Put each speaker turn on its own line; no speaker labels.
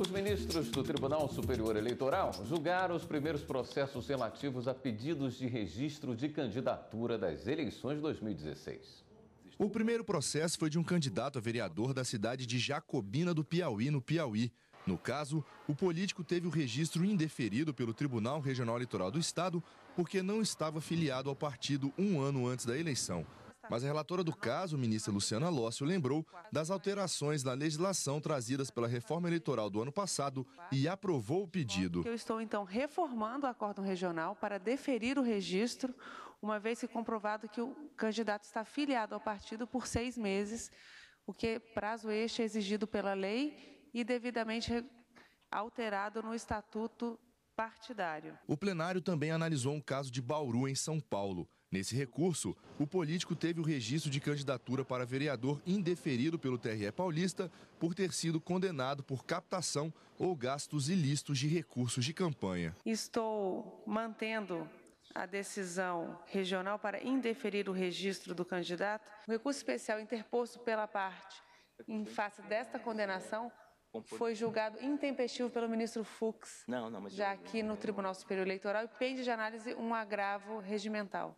Os ministros do Tribunal Superior Eleitoral julgaram os primeiros processos relativos a pedidos de registro de candidatura das eleições 2016.
O primeiro processo foi de um candidato a vereador da cidade de Jacobina do Piauí, no Piauí. No caso, o político teve o registro indeferido pelo Tribunal Regional Eleitoral do Estado porque não estava filiado ao partido um ano antes da eleição. Mas a relatora do caso, ministra Luciana Lócio, lembrou das alterações na legislação trazidas pela reforma eleitoral do ano passado e aprovou o pedido.
Eu estou, então, reformando o acórdão regional para deferir o registro, uma vez que é comprovado que o candidato está filiado ao partido por seis meses, o que prazo este é exigido pela lei e devidamente alterado no estatuto partidário.
O plenário também analisou um caso de Bauru, em São Paulo. Nesse recurso, o político teve o registro de candidatura para vereador indeferido pelo TRE Paulista por ter sido condenado por captação ou gastos ilícitos de recursos de campanha.
Estou mantendo a decisão regional para indeferir o registro do candidato. O recurso especial interposto pela parte em face desta condenação foi julgado intempestivo pelo ministro Fux, não,
não, já aqui no Tribunal
Superior Eleitoral, e pende de análise um agravo regimental.